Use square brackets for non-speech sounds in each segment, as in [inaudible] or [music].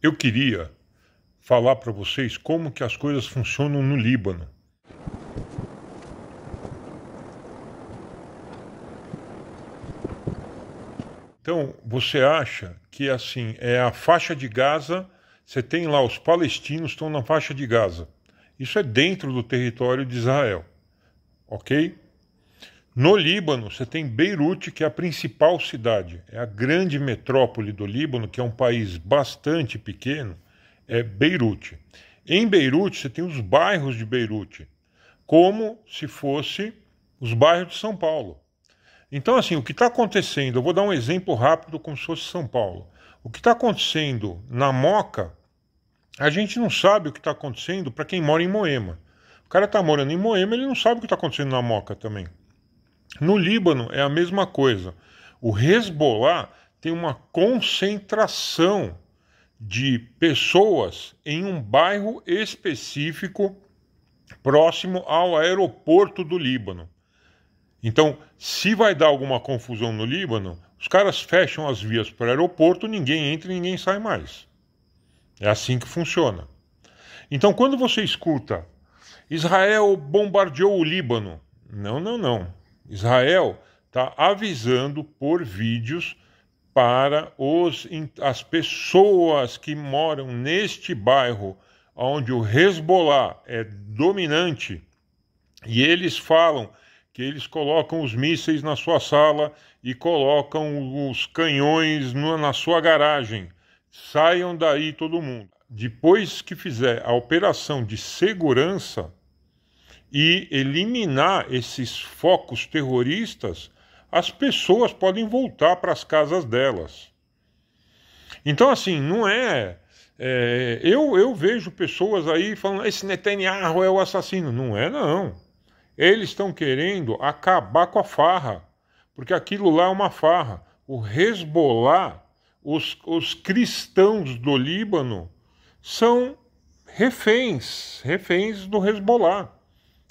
Eu queria falar para vocês como que as coisas funcionam no Líbano. Então, você acha que assim, é a faixa de Gaza, você tem lá os palestinos estão na faixa de Gaza. Isso é dentro do território de Israel. OK? No Líbano, você tem Beirute, que é a principal cidade, é a grande metrópole do Líbano, que é um país bastante pequeno, é Beirute. Em Beirute, você tem os bairros de Beirute, como se fosse os bairros de São Paulo. Então, assim, o que está acontecendo, eu vou dar um exemplo rápido como se fosse São Paulo. O que está acontecendo na Moca, a gente não sabe o que está acontecendo para quem mora em Moema. O cara está morando em Moema, ele não sabe o que está acontecendo na Moca também. No Líbano é a mesma coisa. O Hezbollah tem uma concentração de pessoas em um bairro específico próximo ao aeroporto do Líbano. Então, se vai dar alguma confusão no Líbano, os caras fecham as vias para o aeroporto, ninguém entra e ninguém sai mais. É assim que funciona. Então, quando você escuta Israel bombardeou o Líbano, não, não, não. Israel está avisando por vídeos para os, as pessoas que moram neste bairro onde o Hezbollah é dominante e eles falam que eles colocam os mísseis na sua sala e colocam os canhões na sua garagem. Saiam daí todo mundo. Depois que fizer a operação de segurança, e eliminar esses focos terroristas, as pessoas podem voltar para as casas delas. Então, assim, não é. é eu, eu vejo pessoas aí falando: esse Netanyahu é o assassino. Não é, não. Eles estão querendo acabar com a farra, porque aquilo lá é uma farra. O Hezbollah, os, os cristãos do Líbano, são reféns reféns do Hezbollah.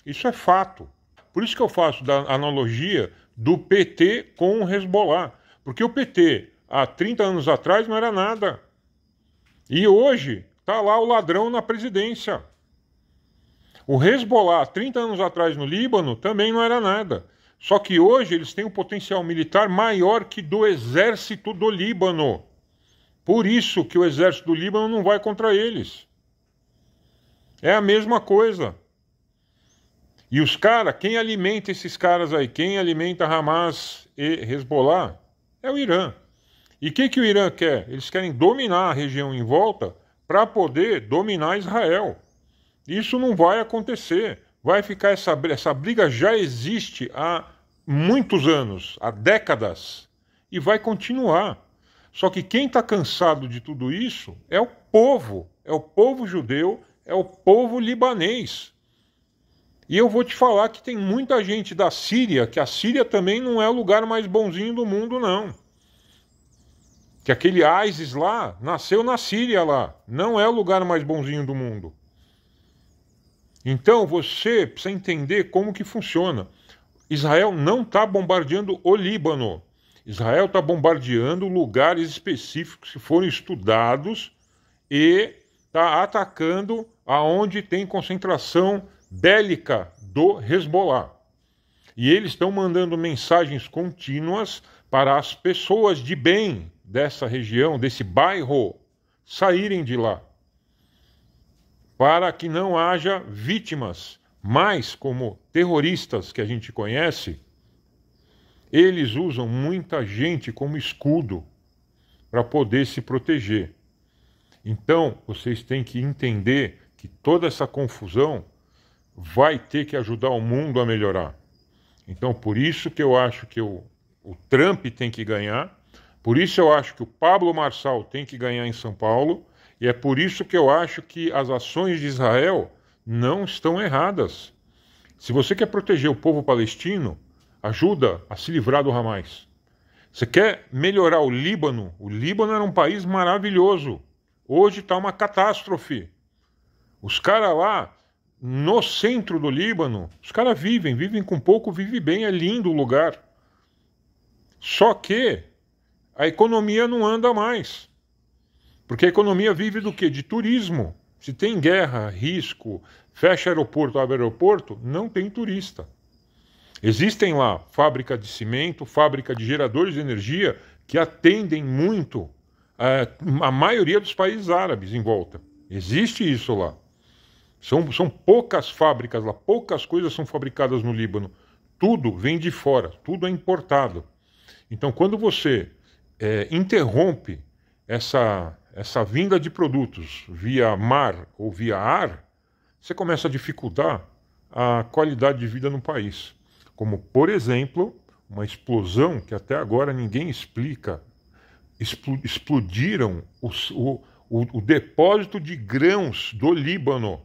Isso é fato. Por isso que eu faço da analogia do PT com o Hezbollah. Porque o PT, há 30 anos atrás, não era nada. E hoje está lá o ladrão na presidência. O Hezbollah, 30 anos atrás no Líbano, também não era nada. Só que hoje eles têm um potencial militar maior que do exército do Líbano. Por isso que o exército do Líbano não vai contra eles. É a mesma coisa. E os caras, quem alimenta esses caras aí? Quem alimenta Hamas e Hezbollah? É o Irã. E o que, que o Irã quer? Eles querem dominar a região em volta para poder dominar Israel. Isso não vai acontecer. Vai ficar essa, essa briga já existe há muitos anos, há décadas, e vai continuar. Só que quem está cansado de tudo isso é o povo, é o povo judeu, é o povo libanês. E eu vou te falar que tem muita gente da Síria, que a Síria também não é o lugar mais bonzinho do mundo, não. Que aquele ISIS lá nasceu na Síria lá, não é o lugar mais bonzinho do mundo. Então você precisa entender como que funciona. Israel não está bombardeando o Líbano. Israel está bombardeando lugares específicos que foram estudados e está atacando aonde tem concentração bélica do Hezbollah. E eles estão mandando mensagens contínuas para as pessoas de bem dessa região, desse bairro, saírem de lá, para que não haja vítimas, mas como terroristas que a gente conhece, eles usam muita gente como escudo para poder se proteger. Então, vocês têm que entender que toda essa confusão vai ter que ajudar o mundo a melhorar. Então, por isso que eu acho que o, o Trump tem que ganhar, por isso eu acho que o Pablo Marçal tem que ganhar em São Paulo, e é por isso que eu acho que as ações de Israel não estão erradas. Se você quer proteger o povo palestino, ajuda a se livrar do Hamas. Você quer melhorar o Líbano? O Líbano era um país maravilhoso. Hoje está uma catástrofe. Os caras lá no centro do Líbano, os caras vivem, vivem com pouco, vivem bem, é lindo o lugar. Só que a economia não anda mais. Porque a economia vive do quê? De turismo. Se tem guerra, risco, fecha aeroporto, abre aeroporto, não tem turista. Existem lá fábrica de cimento, fábrica de geradores de energia que atendem muito a, eh, a maioria dos países árabes em volta. Existe isso lá. São, são poucas fábricas lá, poucas coisas são fabricadas no Líbano. Tudo vem de fora, tudo é importado. Então, quando você é, interrompe essa, essa vinda de produtos via mar ou via ar, você começa a dificultar a qualidade de vida no país. Como, por exemplo, uma explosão que até agora ninguém explica. Explodiram os, o, o, o depósito de grãos do Líbano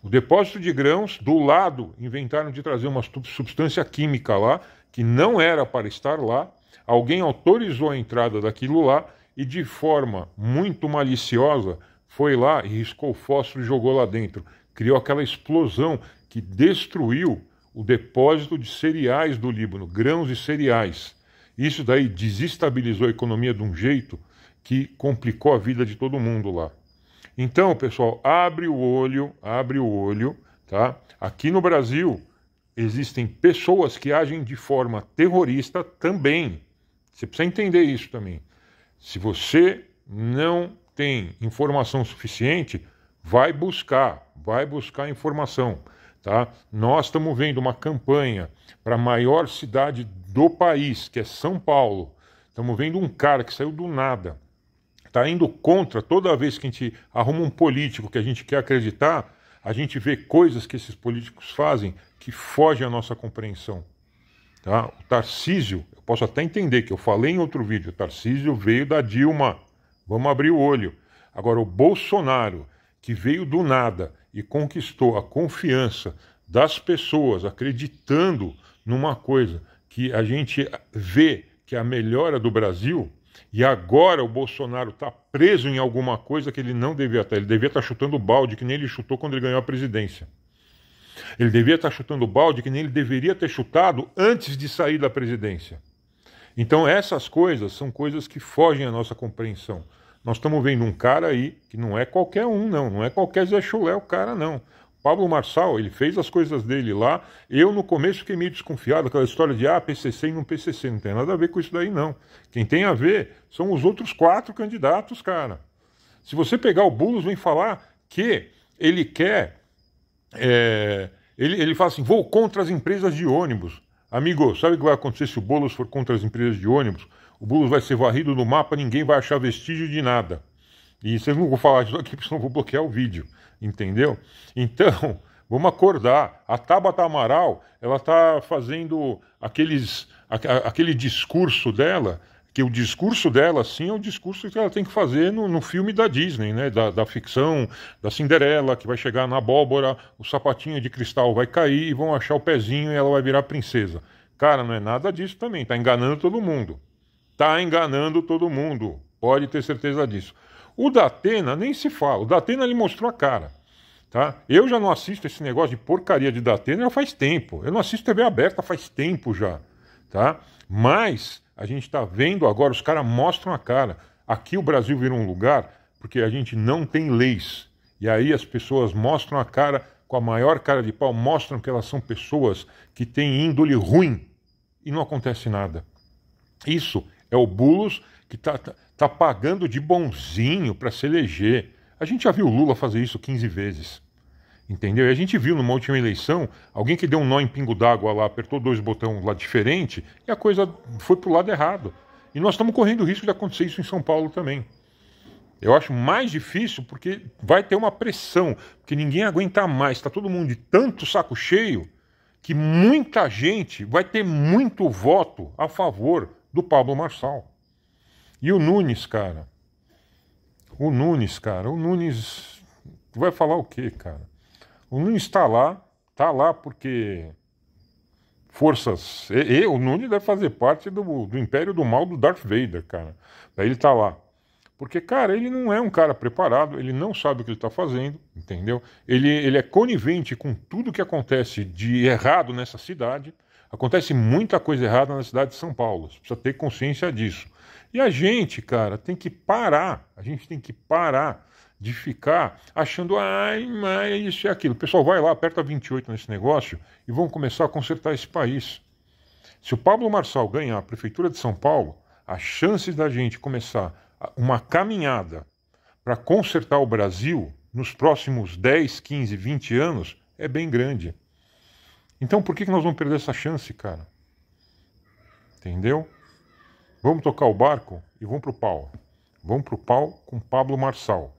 o depósito de grãos, do lado, inventaram de trazer uma substância química lá, que não era para estar lá. Alguém autorizou a entrada daquilo lá e, de forma muito maliciosa, foi lá e riscou fósforo e jogou lá dentro. Criou aquela explosão que destruiu o depósito de cereais do Líbano, grãos e cereais. Isso daí desestabilizou a economia de um jeito que complicou a vida de todo mundo lá. Então, pessoal, abre o olho, abre o olho, tá? Aqui no Brasil existem pessoas que agem de forma terrorista também. Você precisa entender isso também. Se você não tem informação suficiente, vai buscar, vai buscar informação, tá? Nós estamos vendo uma campanha para a maior cidade do país, que é São Paulo. Estamos vendo um cara que saiu do nada está indo contra toda vez que a gente arruma um político que a gente quer acreditar, a gente vê coisas que esses políticos fazem que fogem à nossa compreensão. Tá? O Tarcísio, eu posso até entender que eu falei em outro vídeo, o Tarcísio veio da Dilma. Vamos abrir o olho. Agora, o Bolsonaro, que veio do nada e conquistou a confiança das pessoas acreditando numa coisa que a gente vê que é a melhora do Brasil, e agora o Bolsonaro está preso em alguma coisa que ele não devia estar. Tá. Ele devia estar tá chutando o balde, que nem ele chutou quando ele ganhou a presidência. Ele devia estar tá chutando o balde, que nem ele deveria ter chutado antes de sair da presidência. Então essas coisas são coisas que fogem à nossa compreensão. Nós estamos vendo um cara aí que não é qualquer um, não. Não é qualquer Zé Chulé o cara, não. Pablo Marçal, ele fez as coisas dele lá. Eu, no começo, fiquei meio desconfiado, aquela história de ah, PCC e não PCC. Não tem nada a ver com isso daí, não. Quem tem a ver são os outros quatro candidatos, cara. Se você pegar o Boulos, vem falar que ele quer. É, ele, ele fala assim: vou contra as empresas de ônibus. Amigo, sabe o que vai acontecer se o Boulos for contra as empresas de ônibus? O Boulos vai ser varrido no mapa, ninguém vai achar vestígio de nada. E vocês não vão falar isso aqui, porque senão vou bloquear o vídeo, entendeu? Então, [laughs] vamos acordar. A Tabata Amaral, ela está fazendo aqueles, a, a, aquele discurso dela, que o discurso dela, sim, é o discurso que ela tem que fazer no, no filme da Disney, né? Da, da, ficção, da Cinderela, que vai chegar na abóbora, o sapatinho de cristal vai cair e vão achar o pezinho e ela vai virar princesa. Cara, não é nada disso também. Tá enganando todo mundo. Tá enganando todo mundo. Pode ter certeza disso. O da Atena nem se fala. O da Atena ele mostrou a cara. Tá? Eu já não assisto esse negócio de porcaria de Datena já faz tempo. Eu não assisto TV aberta faz tempo já. Tá? Mas a gente está vendo agora, os caras mostram a cara. Aqui o Brasil virou um lugar porque a gente não tem leis. E aí as pessoas mostram a cara com a maior cara de pau, mostram que elas são pessoas que têm índole ruim e não acontece nada. Isso é o Bulos que está tá, tá pagando de bonzinho para se eleger. A gente já viu o Lula fazer isso 15 vezes. Entendeu? E a gente viu numa última eleição alguém que deu um nó em pingo d'água lá, apertou dois botões lá diferente e a coisa foi para o lado errado. E nós estamos correndo o risco de acontecer isso em São Paulo também. Eu acho mais difícil porque vai ter uma pressão, porque ninguém aguenta mais, está todo mundo de tanto saco cheio que muita gente vai ter muito voto a favor do Pablo Marçal. E o Nunes, cara. O Nunes, cara. O Nunes vai falar o quê, cara? O Nunes está lá, está lá porque forças. E, e, o Nunes deve fazer parte do, do império do mal do Darth Vader, cara. ele está lá. Porque, cara, ele não é um cara preparado, ele não sabe o que ele está fazendo, entendeu? Ele, ele é conivente com tudo que acontece de errado nessa cidade. Acontece muita coisa errada na cidade de São Paulo. Você precisa ter consciência disso. E a gente, cara, tem que parar. A gente tem que parar de ficar achando, ai, mas isso e aquilo. O pessoal vai lá, aperta 28 nesse negócio e vão começar a consertar esse país. Se o Pablo Marçal ganhar a Prefeitura de São Paulo, as chances da gente começar uma caminhada para consertar o Brasil nos próximos 10, 15, 20 anos é bem grande. Então por que, que nós vamos perder essa chance, cara? Entendeu? Vamos tocar o barco e vamos pro pau. Vamos pro pau com Pablo Marçal.